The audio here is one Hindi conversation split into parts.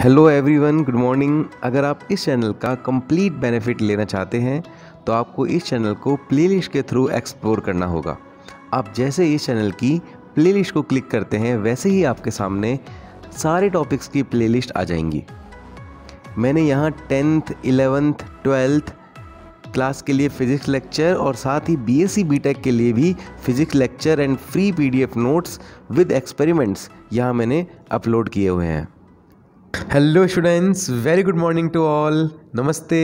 हेलो एवरीवन गुड मॉर्निंग अगर आप इस चैनल का कंप्लीट बेनिफिट लेना चाहते हैं तो आपको इस चैनल को प्लेलिस्ट के थ्रू एक्सप्लोर करना होगा आप जैसे इस चैनल की प्लेलिस्ट को क्लिक करते हैं वैसे ही आपके सामने सारे टॉपिक्स की प्लेलिस्ट आ जाएंगी मैंने यहाँ टेंथ इलेवेंथ ट्वेल्थ क्लास के लिए फ़िज़िक्स लेक्चर और साथ ही बी एस के लिए भी physics lecture and free F notes with experiments यहाँ मैंने अपलोड किए हुए हैं hello students very good morning to all नमस्ते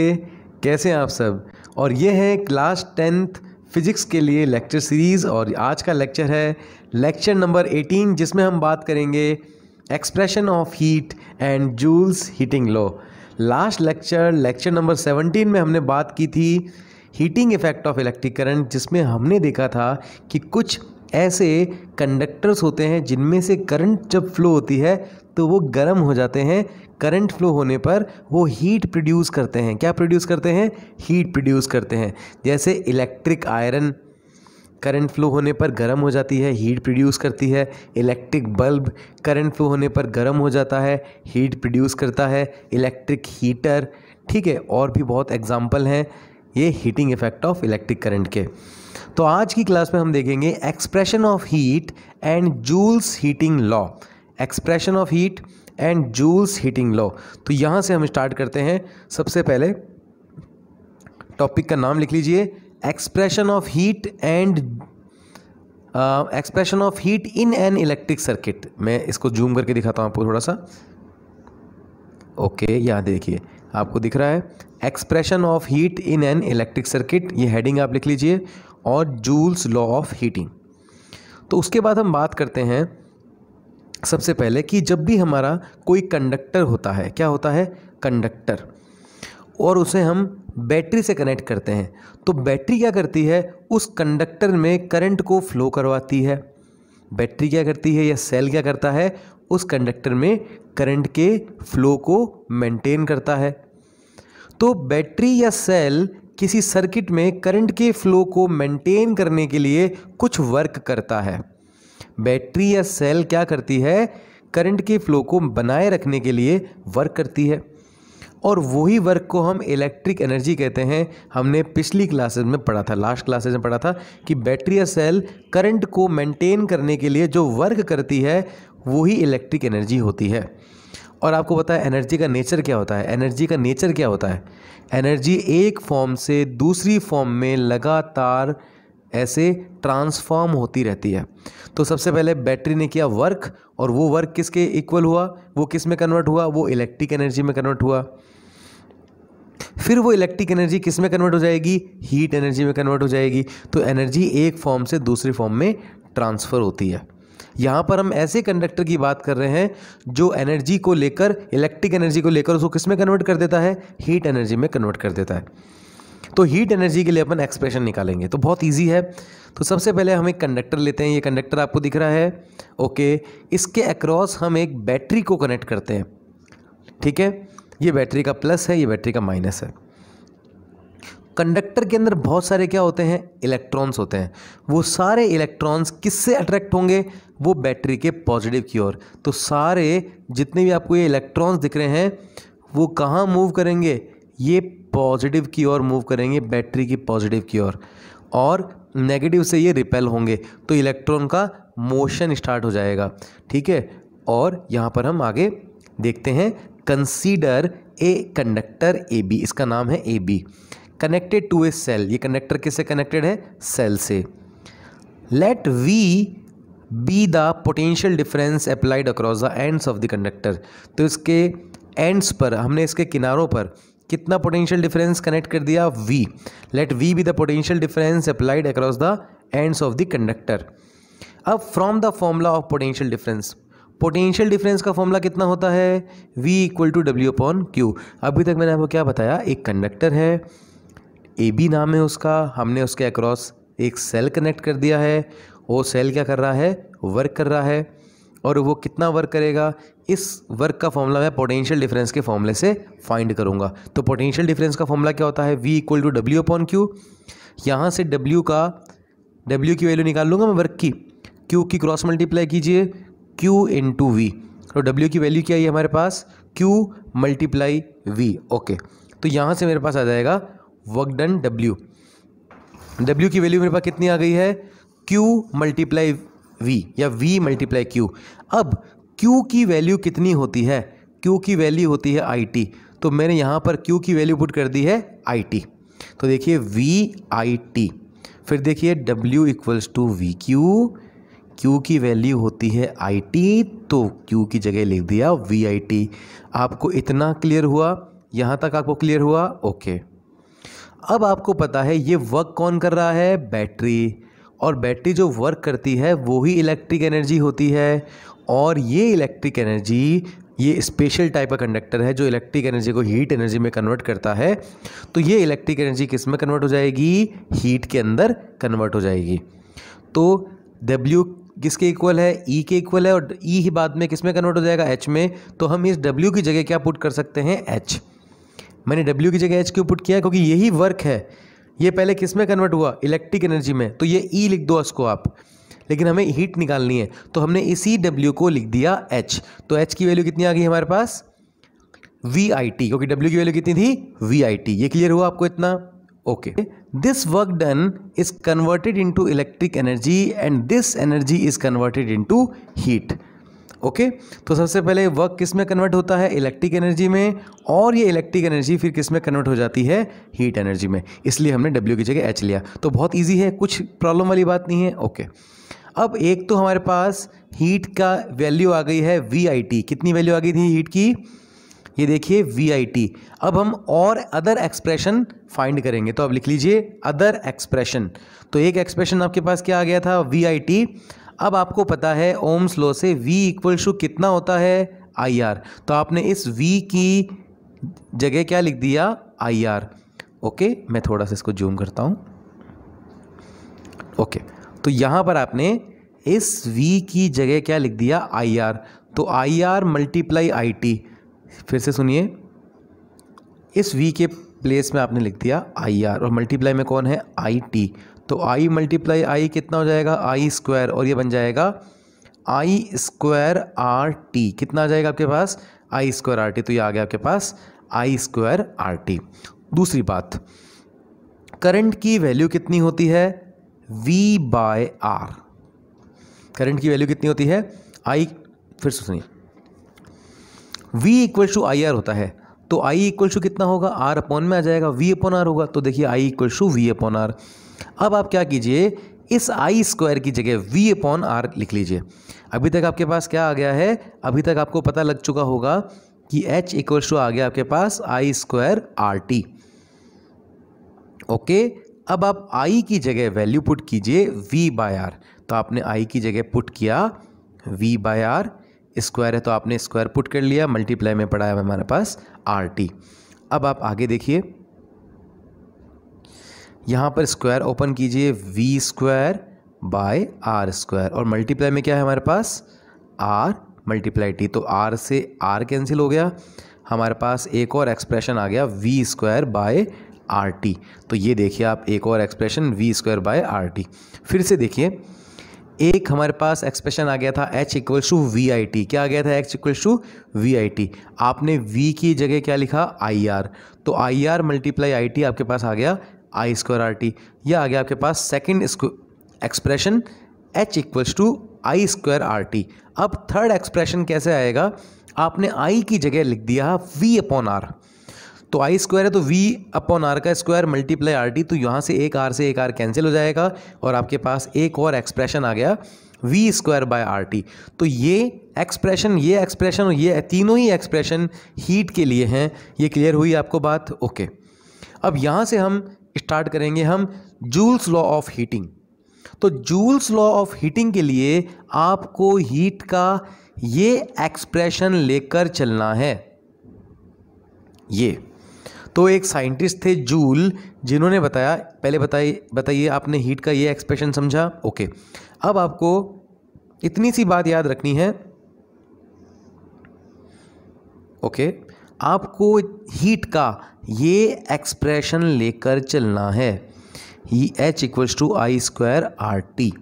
कैसे हैं आप सब और ये है क्लास टेंथ फिजिक्स के लिए लेक्चर सीरीज़ और आज का लेक्चर है लेक्चर नंबर 18 जिसमें हम बात करेंगे expression of heat and Joule's heating law last lecture lecture number 17 में हमने बात की थी heating effect of electric current जिसमें हमने देखा था कि कुछ ऐसे कंडक्टर्स होते हैं जिनमें से करंट जब फ्लो होती है तो वो गर्म हो जाते हैं करंट फ्लो होने पर वो हीट प्रोड्यूस करते हैं क्या प्रोड्यूस करते हैं हीट प्रोड्यूस करते हैं जैसे इलेक्ट्रिक आयरन करंट फ्लो होने पर गर्म हो जाती है हीट प्रोड्यूस करती है इलेक्ट्रिक बल्ब करंट फ्लो होने पर गर्म हो जाता है हीट प्रोड्यूस करता है इलेक्ट्रिक हीटर ठीक है और भी बहुत एग्जाम्पल हैं ये heating effect of electric current के तो आज की क्लास में हम देखेंगे expression of heat and Joule's heating law expression of heat and Joule's heating law तो यहाँ से हम स्टार्ट करते हैं सबसे पहले टॉपिक का नाम लिख लीजिए expression of heat and expression of heat in an electric circuit मैं इसको जूम करके दिखाता हूँ आपको थोड़ा सा ओके okay, यहाँ देखिए आपको दिख रहा है expression of heat in an electric circuit ये हेडिंग आप लिख लीजिए और जूल्स लॉ ऑफ हीटिंग तो उसके बाद हम बात करते हैं सबसे पहले कि जब भी हमारा कोई कंडक्टर होता है क्या होता है कंडक्टर और उसे हम बैटरी से कनेक्ट करते हैं तो बैटरी क्या करती है उस कंडक्टर में करंट को फ्लो करवाती है बैटरी क्या करती है या सेल क्या करता है उस कंडक्टर में करंट के फ्लो को मेंटेन करता है तो बैटरी या सेल किसी सर्किट में करंट के फ्लो को मेंटेन करने के लिए कुछ वर्क करता है बैटरी या सेल क्या करती है करंट के फ्लो को बनाए रखने के लिए वर्क करती है और वही वर्क को हम इलेक्ट्रिक एनर्जी कहते हैं हमने पिछली क्लासेस में पढ़ा था लास्ट क्लासेस में पढ़ा था कि बैटरी या सेल करंट को मेंटेन करने के लिए जो वर्क करती है वही इलेक्ट्रिक एनर्जी होती है और आपको पता है एनर्जी का नेचर क्या होता है एनर्जी का नेचर क्या होता है एनर्जी एक फॉर्म से दूसरी फॉर्म में लगातार ऐसे ट्रांसफॉर्म होती रहती है तो सबसे पहले बैटरी ने किया वर्क और वो वर्क किसके इक्वल हुआ वो किस में कन्वर्ट हुआ वो इलेक्ट्रिक एनर्जी में कन्वर्ट हुआ फिर वो इलेक्ट्रिक एनर्जी किस में कन्वर्ट हो जाएगी हीट एनर्जी में कन्वर्ट हो जाएगी तो एनर्जी एक फॉर्म से दूसरे फॉर्म में ट्रांसफ़र होती है यहाँ पर हम ऐसे कंडक्टर की बात कर रहे हैं जो एनर्जी को लेकर इलेक्ट्रिक एनर्जी को लेकर उसको किस में कन्वर्ट कर देता है हीट एनर्जी में कन्वर्ट कर देता है तो हीट एनर्जी के लिए अपन एक्सप्रेशन निकालेंगे तो बहुत ईजी है तो सबसे पहले हम एक कंडक्टर लेते हैं ये कंडक्टर आपको दिख रहा है ओके इसके अक्रॉस हम एक बैटरी को कनेक्ट करते हैं ठीक है ये बैटरी का प्लस है ये बैटरी का माइनस है कंडक्टर के अंदर बहुत सारे क्या होते हैं इलेक्ट्रॉन्स होते हैं वो सारे इलेक्ट्रॉन्स किससे अट्रैक्ट होंगे वो बैटरी के पॉजिटिव की ओर तो सारे जितने भी आपको ये इलेक्ट्रॉन्स दिख रहे हैं वो कहाँ मूव करेंगे ये पॉजिटिव की ओर मूव करेंगे बैटरी की पॉजिटिव की ओर और नेगेटिव से ये रिपेल होंगे तो इलेक्ट्रॉन का मोशन स्टार्ट हो जाएगा ठीक है और यहाँ पर हम आगे देखते हैं consider a conductor A B इसका नाम है A B connected to a cell ये कनेक्टर किससे कनेक्टेड है सेल से let V be the potential difference applied across the ends of the conductor तो इसके एंड्स पर हमने इसके किनारों पर कितना पोटेंशियल डिफरेंस कनेक्ट कर दिया V let V be the potential difference applied across the ends of the conductor अब from the formula of potential difference potential difference का फॉर्मूला कितना होता है V equal to W upon Q अभी तक मैंने आपको क्या बताया एक कंडक्टर है ए बी नाम है उसका हमने उसके अक्रॉस एक सेल कनेक्ट कर दिया है वो सेल क्या कर रहा है वर्क कर रहा है और वो कितना वर्क करेगा इस वर्क का फॉर्मूला मैं पोटेंशियल डिफरेंस के फॉर्मूले से फाइंड करूंगा तो पोटेंशियल डिफरेंस का फॉर्मूला क्या होता है V equal to W upon Q यहाँ से डब्ल्यू का डब्ल्यू की वैल्यू निकाल लूँगा मैं वर्क की क्यू की क्रॉस मल्टीप्लाई कीजिए क्यू इन टू वी तो डब्ल्यू की वैल्यू क्या है हमारे पास क्यू मल्टीप्लाई वी ओके तो यहाँ से मेरे पास आ जाएगा वर्क डन डब्ल्यू डब्ल्यू की वैल्यू मेरे पास कितनी आ गई है क्यू मल्टीप्लाई वी या वी मल्टीप्लाई क्यू अब क्यू की वैल्यू कितनी होती है क्यू की वैल्यू होती है आई टी तो मैंने यहाँ पर क्यू की वैल्यू पुट कर दी है आई टी तो देखिए वी आई टी फिर देखिए W equals to V Q Q की वैल्यू होती है आई टी तो क्यू की जगह लिख दिया वी आई टी आपको इतना क्लियर हुआ यहाँ तक आपको क्लियर हुआ ओके okay. अब आपको पता है ये वर्क कौन कर रहा है बैटरी और बैटरी जो वर्क करती है वो ही इलेक्ट्रिक एनर्जी होती है और ये इलेक्ट्रिक एनर्जी ये स्पेशल टाइप का कंडक्टर है जो इलेक्ट्रिक एनर्जी को हीट एनर्जी में कन्वर्ट करता है तो ये इलेक्ट्रिक एनर्जी किस में कन्वर्ट हो जाएगी हीट के अंदर कन्वर्ट हो जाएगी तो W किसके इक्वल है E के इक्वल है और E ही बाद में किस में कन्वर्ट हो जाएगा H में तो हम इस W की जगह क्या पुट कर सकते हैं H मैंने डब्ल्यू की जगह एच क्यों पुट किया क्योंकि यही वर्क है ये पहले किस में कन्वर्ट हुआ इलेक्ट्रिक एनर्जी में तो ये ई e लिख दो इसको आप लेकिन हमें हीट निकालनी है तो हमने इसी डब्ल्यू को लिख दिया एच तो एच की वैल्यू कितनी आ गई हमारे पास वी आई टी क्योंकि डब्ल्यू की वैल्यू कितनी थी वी आई टी ये क्लियर हुआ आपको इतना okay this work done is converted into electric energy and this energy is converted into heat okay तो सबसे पहले वर्क किस में कन्वर्ट होता है इलेक्ट्रिक एनर्जी में और ये इलेक्ट्रिक एनर्जी फिर किस में कन्वर्ट हो जाती है हीट एनर्जी में इसलिए हमने डब्ल्यू की जगह एच लिया तो बहुत ईजी है कुछ प्रॉब्लम वाली बात नहीं है ओके अब एक तो हमारे पास हीट का वैल्यू आ गई है वी कितनी वैल्यू आ गई थी हीट की ये देखिए वी अब हम और अदर एक्सप्रेशन फाइंड करेंगे तो अब लिख लीजिए अदर एक्सप्रेशन तो एक एक्सप्रेशन आपके पास क्या आ गया था वी अब आपको पता है ओम्स लॉ से V इक्वल टू कितना होता है आई आर तो आपने इस V की जगह क्या लिख दिया आई आर ओके मैं थोड़ा सा इसको जूम करता हूँ ओके तो यहाँ पर आपने इस V की जगह क्या लिख दिया आई आर तो I R multiply I T फिर से सुनिए इस V के प्लेस में आपने लिख दिया आई आर और मल्टीप्लाई में कौन है आई टी तो आई मल्टीप्लाई आई कितना हो जाएगा आई स्क्वायर और ये बन जाएगा आई स्क्वायर आर टी कितना आ जाएगा आपके पास आई स्क्वायर आर टी तो ये आ गया आपके पास आई स्क्वायर आर टी दूसरी बात करंट की वैल्यू कितनी होती है वी बाय आर करंट की वैल्यू कितनी होती है आई फिर सुनिए V equal to I R होता है तो आई इक्वल टू कितना होगा आर अपॉन में आ जाएगा वी अपॉन आर होगा तो देखिए I equal to V upon R अब आप क्या कीजिए इस आई स्क्वायर की जगह वी अपॉन आर लिख लीजिए अभी तक आपके पास क्या आ गया है अभी तक आपको पता लग चुका होगा कि एच इक्वल्स टू आ गया आपके पास I square R T okay अब आप आई की जगह वैल्यू पुट कीजिए वी बाय आर तो आपने आई की जगह पुट किया वी बाय आर स्क्वायर है तो आपने स्क्वायर पुट कर लिया मल्टीप्लाई में पड़ा है हमारे पास आर टी अब आप आगे देखिए यहाँ पर स्क्वायर ओपन कीजिए V square by R square और मल्टीप्लाई में क्या है हमारे पास आर मल्टीप्लाई टी तो आर से आर कैंसिल हो गया हमारे पास एक और एक्सप्रेशन आ गया V square by R T तो ये देखिए आप एक और expression V square by R T फिर से देखिए एक हमारे पास एक्सप्रेशन आ गया था H equals to V I T क्या आ गया था H equals to V I T आपने वी की जगह क्या लिखा आई आर तो I R multiply I T आपके पास आ गया आई स्क्वायर आर टी यह आ गया आपके पास second expression H equals to I square R T अब थर्ड एक्सप्रेशन कैसे आएगा आपने आई की जगह लिख दिया वी अपॉन आर तो आई स्क्वायर है तो वी अपॉन आर का स्क्वायर मल्टीप्लाई आर टी तो यहाँ से एक आर से एक आर कैंसिल हो जाएगा और आपके पास एक और एक्सप्रेशन आ गया V square by R T तो ये एक्सप्रेशन ये एक्सप्रेशन और ये तीनों ही एक्सप्रेशन हीट के लिए हैं ये क्लियर हुई आपको बात ओके अब यहाँ से हम स्टार्ट करेंगे हम जूल्स लॉ ऑफ हीटिंग तो जूल्स लॉ ऑफ हीटिंग के लिए आपको हीट का ये एक्सप्रेशन लेकर चलना है ये तो एक साइंटिस्ट थे जूल जिन्होंने बताया पहले बताइए बताइए आपने हीट का ये एक्सप्रेशन समझा ओके अब आपको इतनी सी बात याद रखनी है ओके आपको हीट का ये एक्सप्रेशन लेकर चलना है E H equals to I square R T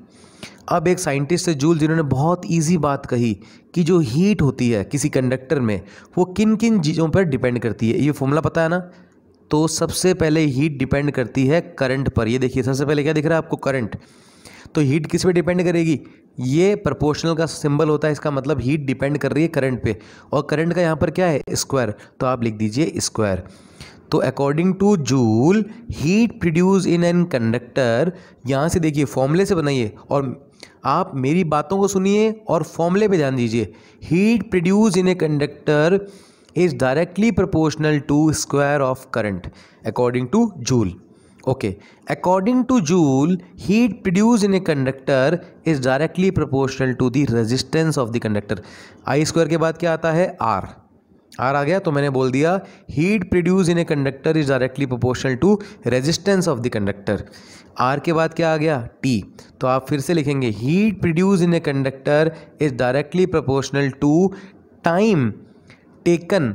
अब एक साइंटिस्ट है जूल जिन्होंने बहुत इजी बात कही कि जो हीट होती है किसी कंडक्टर में वो किन किन चीज़ों पर डिपेंड करती है ये फॉर्मूला पता है ना तो सबसे पहले हीट डिपेंड करती है करंट पर ये देखिए सबसे पहले क्या दिख रहा है आपको करंट तो हीट किस पे डिपेंड करेगी ये प्रपोर्शनल का सिंबल होता है इसका मतलब हीट डिपेंड कर रही है करंट पे और करंट का यहाँ पर क्या है स्क्वायर तो आप लिख दीजिए स्क्वायर तो according to Joule heat produce in an conductor यहाँ से देखिए फॉर्मूले से बनाइए और आप मेरी बातों को सुनिए और फॉर्मूले पे ध्यान दीजिए heat produce in a conductor is directly proportional to square of current according to Joule okay according to Joule heat produce in a conductor is directly proportional to the resistance of the conductor I square के बाद क्या आता है आर आर आ गया तो मैंने बोल दिया heat produce in a conductor is directly proportional to resistance of the conductor R के बाद क्या आ गया टी तो आप फिर से लिखेंगे heat produce in a conductor is directly proportional to time taken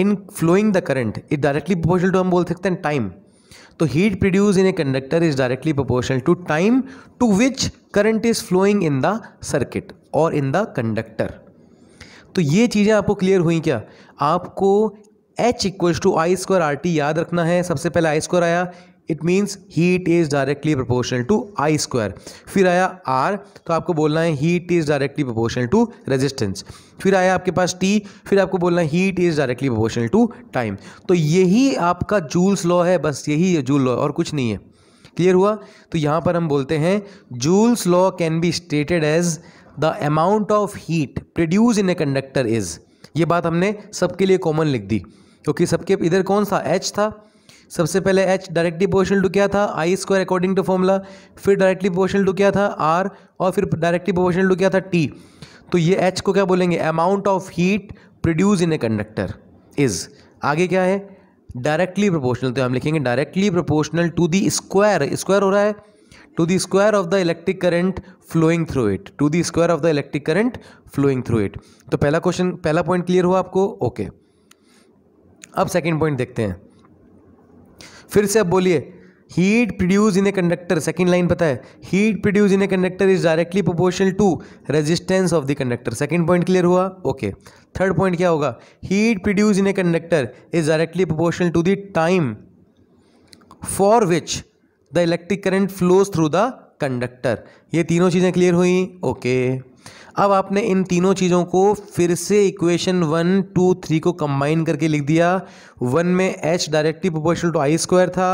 in flowing the current is directly proportional to हम बोल सकते हैं टाइम तो heat produce in a conductor is directly proportional to time to which current is flowing in the circuit और इन द कंडक्टर तो ये चीज़ें आपको क्लियर हुई क्या आपको H equals to I square R T याद रखना है सबसे पहले आई स्क्वायर आया it means heat is directly proportional to I square फिर आया आर तो आपको बोलना है heat is directly proportional to resistance फिर आया आपके पास टी फिर आपको बोलना है heat is directly proportional to time तो यही आपका जूल्स लॉ है बस यही है जूल लॉ और कुछ नहीं है क्लियर हुआ तो यहाँ पर हम बोलते हैं Joule's law can be stated as the amount of heat produce in a conductor is ये बात हमने सबके लिए कॉमन लिख दी क्योंकि सबके इधर कौन सा एच था सबसे पहले एच डायरेक्टली प्रोपोर्शनल टू क्या था I square according to formula फिर डायरेक्टली प्रोपोर्शनल टू क्या था आर और फिर डायरेक्टली प्रोपोर्शनल टू क्या था टी तो ये एच को क्या बोलेंगे amount of heat produce in a conductor is आगे क्या है डायरेक्टली प्रोपोर्शनल तो हम लिखेंगे directly proportional to the square square हो रहा है to the square of the electric current flowing through it to the square of the electric current flowing through it तो पहला क्वेश्चन पहला पॉइंट क्लियर हुआ आपको ओके okay. अब सेकेंड पॉइंट देखते हैं फिर से आप बोलिए heat produce in a conductor second line पता है heat produce in a conductor is directly proportional to resistance of the conductor second point clear हुआ ओके थर्ड पॉइंट क्या होगा heat produce in a conductor is directly proportional to the time for which the electric current flows through the conductor ये तीनों चीज़ें क्लियर हुई ओके okay. अब आपने इन तीनों चीज़ों को फिर से इक्वेशन वन टू थ्री को कंबाइन करके लिख दिया वन में H directly proportional to I square था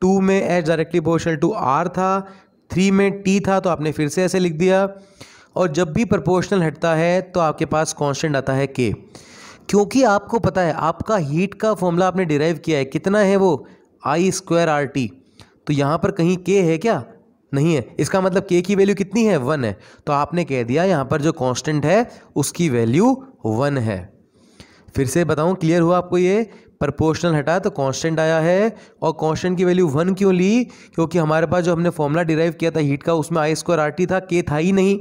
टू में H directly proportional to R था थ्री में टी था तो आपने फिर से ऐसे लिख दिया और जब भी प्रोपोर्शनल हटता है तो आपके पास कॉन्स्टेंट आता है के क्योंकि आपको पता है आपका हीट का फॉर्मूला आपने डिराइव किया है कितना है वो आई स्क्वायर आर टी तो यहाँ पर कहीं के है क्या नहीं है इसका मतलब के की वैल्यू कितनी है वन है तो आपने कह दिया यहाँ पर जो कांस्टेंट है उसकी वैल्यू वन है फिर से बताऊँ क्लियर हुआ आपको ये प्रपोर्शनल हटा तो कांस्टेंट आया है और कांस्टेंट की वैल्यू वन क्यों ली क्योंकि हमारे पास जो हमने फॉर्मूला डिराइव किया था हीट का उसमें आई स्क्वायर आर टी था के था ही नहीं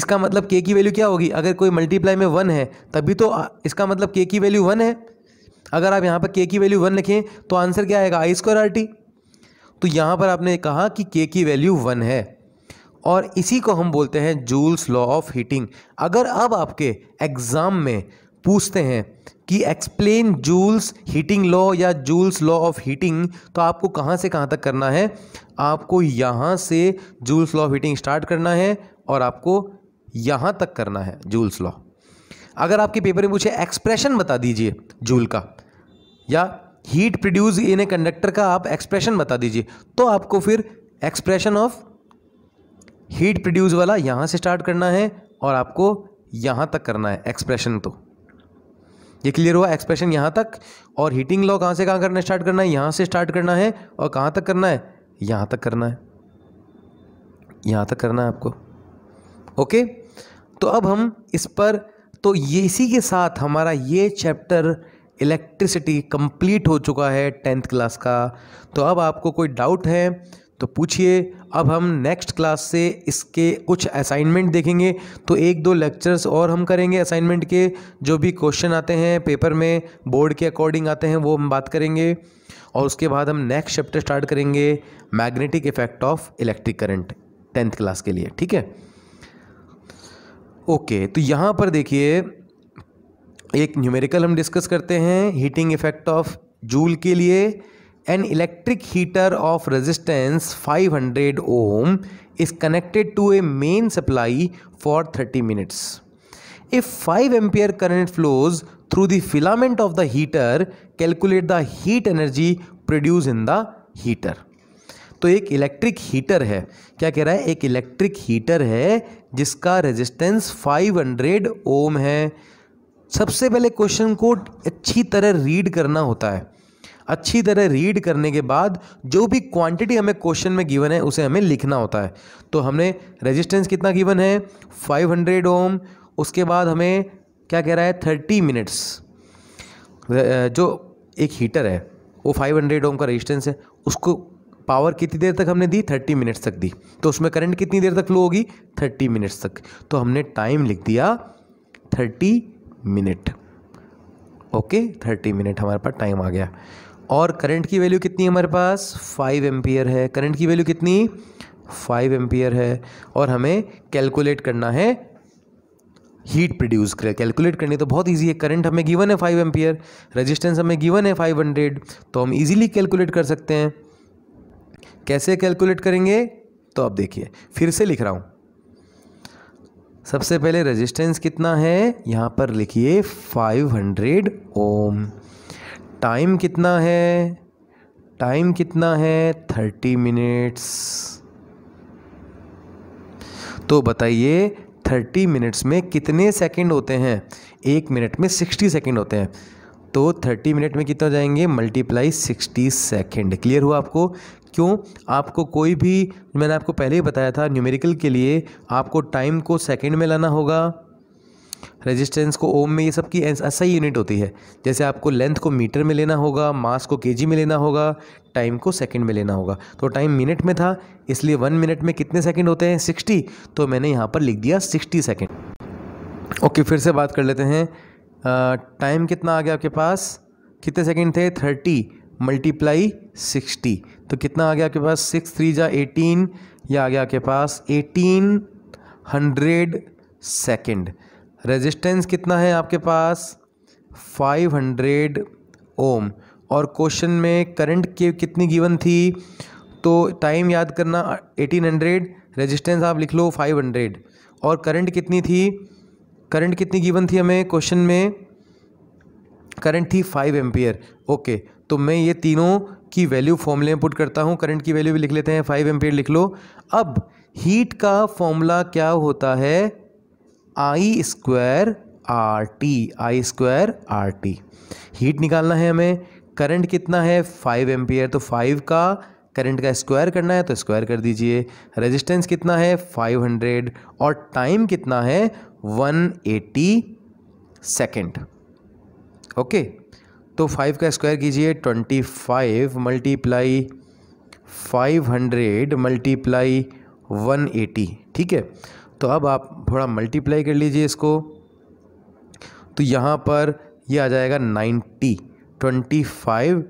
इसका मतलब के की वैल्यू क्या होगी अगर कोई मल्टीप्लाई में वन है तभी तो इसका मतलब के की वैल्यू वन है अगर आप यहाँ पर के की वैल्यू वन लिखें तो आंसर क्या आएगा आई स्क्वायर आर टी तो यहाँ पर आपने कहा कि के की वैल्यू वन है और इसी को हम बोलते हैं जूल्स लॉ ऑफ हीटिंग अगर अब आपके एग्ज़ाम में पूछते हैं कि एक्सप्लेन जूल्स हीटिंग लॉ या जूल्स लॉ ऑफ हीटिंग तो आपको कहाँ से कहाँ तक करना है आपको यहाँ से Joule's law of heating start करना है और आपको यहाँ तक करना है जूल्स लॉ अगर आपके पेपर में पूछे एक्सप्रेशन बता दीजिए जूल का या heat produce in a conductor का आप एक्सप्रेशन बता दीजिए तो आपको फिर एक्सप्रेशन ऑफ हीट प्रोड्यूस वाला यहाँ से स्टार्ट करना है और आपको यहाँ तक करना है एक्सप्रेशन तो ये क्लियर हुआ एक्सप्रेशन यहाँ तक और हीटिंग लॉ कहाँ से कहाँ करना स्टार्ट करना है यहाँ से स्टार्ट करना है और कहाँ तक करना है यहाँ तक करना है यहाँ तक करना है आपको ओके तो अब हम इस पर तो ये इसी के साथ हमारा ये चैप्टर इलेक्ट्रिसिटी कंप्लीट हो चुका है टेंथ क्लास का तो अब आपको कोई डाउट है तो पूछिए अब हम नेक्स्ट क्लास से इसके कुछ असाइनमेंट देखेंगे तो एक दो लेक्चर्स और हम करेंगे असाइनमेंट के जो भी क्वेश्चन आते हैं पेपर में बोर्ड के अकॉर्डिंग आते हैं वो हम बात करेंगे और उसके बाद हम नेक्स्ट चैप्टर स्टार्ट करेंगे magnetic effect of electric current tenth class के लिए ठीक है ओके तो यहाँ पर देखिए एक न्यूमेरिकल हम डिस्कस करते हैं हीटिंग इफेक्ट ऑफ जूल के लिए an electric heater of resistance 500 ohm is connected to a main supply for 30 minutes if five ampere current flows through the filament of the heater calculate the heat energy produce in the heater तो एक इलेक्ट्रिक हीटर है क्या कह रहा है एक इलेक्ट्रिक हीटर है जिसका रेजिस्टेंस 500 ओम है सबसे पहले क्वेश्चन को अच्छी तरह रीड करना होता है अच्छी तरह रीड करने के बाद जो भी क्वांटिटी हमें क्वेश्चन में गिवन है उसे हमें लिखना होता है तो हमने रेजिस्टेंस कितना गिवन है 500 ओम उसके बाद हमें क्या कह रहा है 30 मिनट्स जो एक हीटर है वो 500 ओम का रेजिस्टेंस है उसको पावर कितनी देर तक हमने दी 30 मिनट्स तक दी तो उसमें करंट कितनी देर तक फ्लो होगी 30 मिनट्स तक तो हमने टाइम लिख दिया 30 मिनट ओके थर्टी मिनट हमारे पास टाइम आ गया और करंट की वैल्यू कितनी हमारे पास फाइव एम्पियर है करंट की वैल्यू कितनी फाइव एम्पियर है और हमें कैलकुलेट करना है हीट प्रोड्यूस कर कैलकुलेट करनी तो बहुत इजी है करंट हमें गिवन है फाइव एम्पियर रेजिस्टेंस हमें गिवन है फाइव हंड्रेड तो हम इजीली कैलकुलेट कर सकते हैं कैसे कैलकुलेट करेंगे तो आप देखिए फिर से लिख रहा हूँ सबसे पहले रेजिस्टेंस कितना है यहाँ पर लिखिए 500 ओम टाइम कितना है टाइम कितना है 30 मिनट्स तो बताइए 30 मिनट्स में कितने सेकंड होते हैं एक मिनट में 60 सेकंड होते हैं तो 30 मिनट में कितना जाएंगे मल्टीप्लाई 60 सेकेंड क्लियर हुआ आपको क्यों आपको कोई भी मैंने आपको पहले ही बताया था न्यूमेरिकल के लिए आपको टाइम को सेकेंड में लाना होगा रेजिस्टेंस को ओम में ये सब की सही यूनिट होती है जैसे आपको लेंथ को मीटर में लेना होगा मास को केजी में लेना होगा टाइम को सेकंड में लेना होगा तो टाइम मिनट में था इसलिए वन मिनट में कितने सेकंड होते हैं सिक्सटी तो मैंने यहाँ पर लिख दिया सिक्सटी सेकेंड ओके फिर से बात कर लेते हैं टाइम कितना आ गया आपके पास कितने सेकंड थे थर्टी मल्टीप्लाई सिक्सटी तो कितना आ गया आपके पास सिक्स थ्री जा एटीन या आ गया आपके पास एटीन हंड्रेड सेकेंड रेजिस्टेंस कितना है आपके पास फाइव हंड्रेड ओम और क्वेश्चन में करंट के कितनी गिवन थी तो टाइम याद करना एटीन हंड्रेड रजिस्टेंस आप लिख लो फाइव हंड्रेड और करंट कितनी थी करंट कितनी गिवन थी हमें क्वेश्चन में करंट थी फाइव एम्पियर ओके तो मैं ये तीनों की वैल्यू फॉर्मूले में पुट करता हूँ करंट की वैल्यू भी लिख लेते हैं फाइव एम्पियर लिख लो अब हीट का फॉर्मूला क्या होता है I square R T I square R T heat निकालना है हमें करंट कितना है फाइव एम्पियर तो फाइव का करंट का स्क्वायर करना है तो स्क्वायर कर दीजिए रेजिस्टेंस कितना है 500 और टाइम कितना है वन एटी सेकेंड ओके तो फाइव का स्क्वायर कीजिए twenty five multiply five hundred multiply one eighty ठीक है तो अब आप थोड़ा मल्टीप्लाई कर लीजिए इसको तो यहाँ पर ये यह आ जाएगा ninety twenty five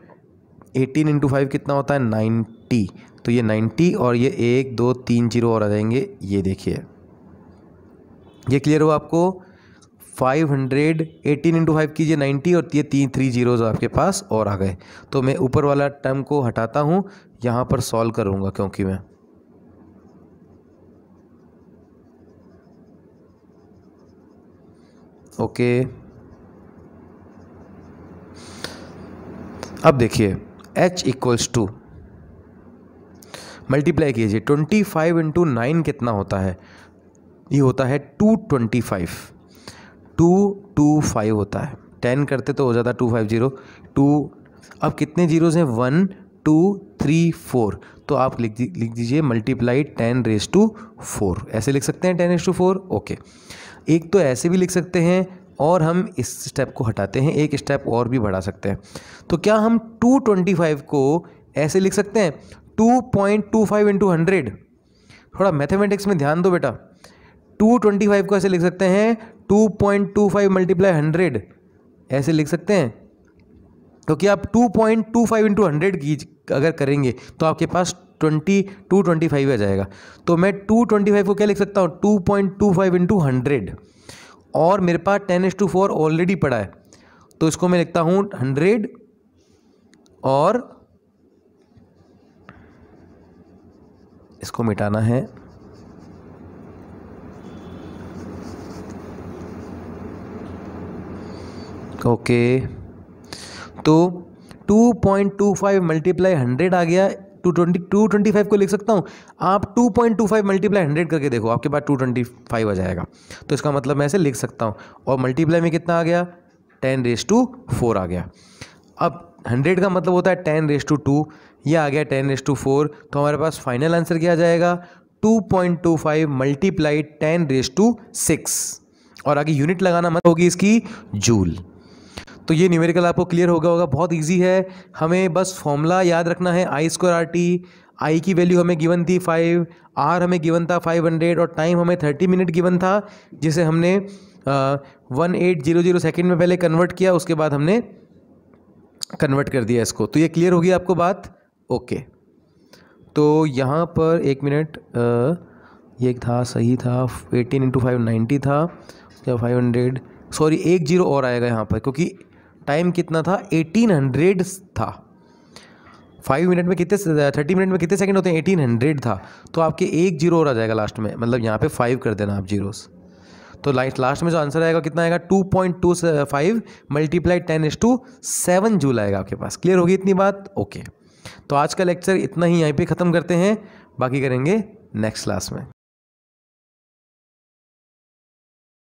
eighteen into five कितना होता है नाइन्टी तो ये नाइन्टी और ये एक दो तीन जीरो और आ जाएंगे ये देखिए ये क्लियर हो आपको five hundred eighteen into five कीजिए नाइन्टी और ये तीन थ्री जीरोज़ आपके पास और आ गए तो मैं ऊपर वाला टर्म को हटाता हूँ यहाँ पर सॉल्व करूँगा क्योंकि मैं ओके अब देखिए h इक्वल्स टू मल्टीप्लाई कीजिए ट्वेंटी फाइव इंटू नाइन कितना होता है ये होता है two twenty five two two five होता है टेन करते तो हो जाता टू फाइव ज़ीरो टू अब कितने जीरोज़ हैं वन टू थ्री फोर तो आप लिख दी, लिख दीजिए multiply ten raise to four ऐसे लिख सकते हैं ten raise to four okay एक तो ऐसे भी लिख सकते हैं और हम इस स्टेप को हटाते हैं एक स्टेप और भी बढ़ा सकते हैं तो क्या हम टू ट्वेंटी फाइव को ऐसे लिख सकते हैं two point two five into hundred थोड़ा मैथमेटिक्स में ध्यान दो बेटा टू ट्वेंटी फाइव को ऐसे लिख सकते हैं two point two five multiply hundred ऐसे लिख सकते हैं क्योंकि तो आप two point two five into hundred की अगर करेंगे तो आपके पास ट्वेंटी टू ट्वेंटी फाइव आ जाएगा तो मैं टू ट्वेंटी फाइव को क्या लिख सकता हूँ two point two five into hundred और मेरे पास ten raise to four already पड़ा है तो इसको मैं लिखता हूँ हंड्रेड और इसको मिटाना है ओके तो 2.25 मल्टीप्लाई हंड्रेड आ गया two twenty two twenty five को लिख सकता हूँ आप two point two five multiply hundred करके देखो आपके पास टू ट्वेंटी फाइव आ जाएगा तो इसका मतलब मैं ऐसे लिख सकता हूँ और मल्टीप्लाई में कितना आ गया टेन रेस टू फोर आ गया अब हंड्रेड का मतलब होता है टेन रेस टू टू ये आ गया टेन रेस टू फोर तो हमारे पास फाइनल आंसर क्या आ जाएगा two point two five multiply ten raise to six और आगे यूनिट लगाना मत होगी इसकी जूल तो ये न्यूमेरिकल आपको क्लियर होगा होगा बहुत ईजी है हमें बस फॉर्मूला याद रखना है I square R T I की वैल्यू हमें गिवन थी फाइव आर हमें गिवन था फाइव हंड्रेड और टाइम हमें थर्टी मिनट गिवन था जिसे हमने one eight zero zero second में पहले कन्वर्ट किया उसके बाद हमने कन्वर्ट कर दिया इसको तो ये क्लियर होगी आपको बात ओके तो यहाँ पर एक मिनट ये था सही था एटीन इंटू फाइव नाइन्टी था या फाइव हंड्रेड सॉरी एक जीरो और आएगा यहाँ पर क्योंकि टाइम कितना था एटीन हंड्रेड था फाइव मिनट में कितने थर्टी मिनट में कितने सेकंड होते हैं एटीन हंड्रेड था तो आपके एक जीरो और आ जाएगा लास्ट में मतलब यहाँ पे फाइव कर देना आप जीरोस तो लाइट लास्ट में जो आंसर आएगा कितना आएगा two point two five multiply ten is to seven joule आएगा आपके पास क्लियर होगी इतनी बात ओके तो आज का लेक्चर इतना ही यहीं पे ख़त्म करते हैं बाकी करेंगे नेक्स्ट क्लास में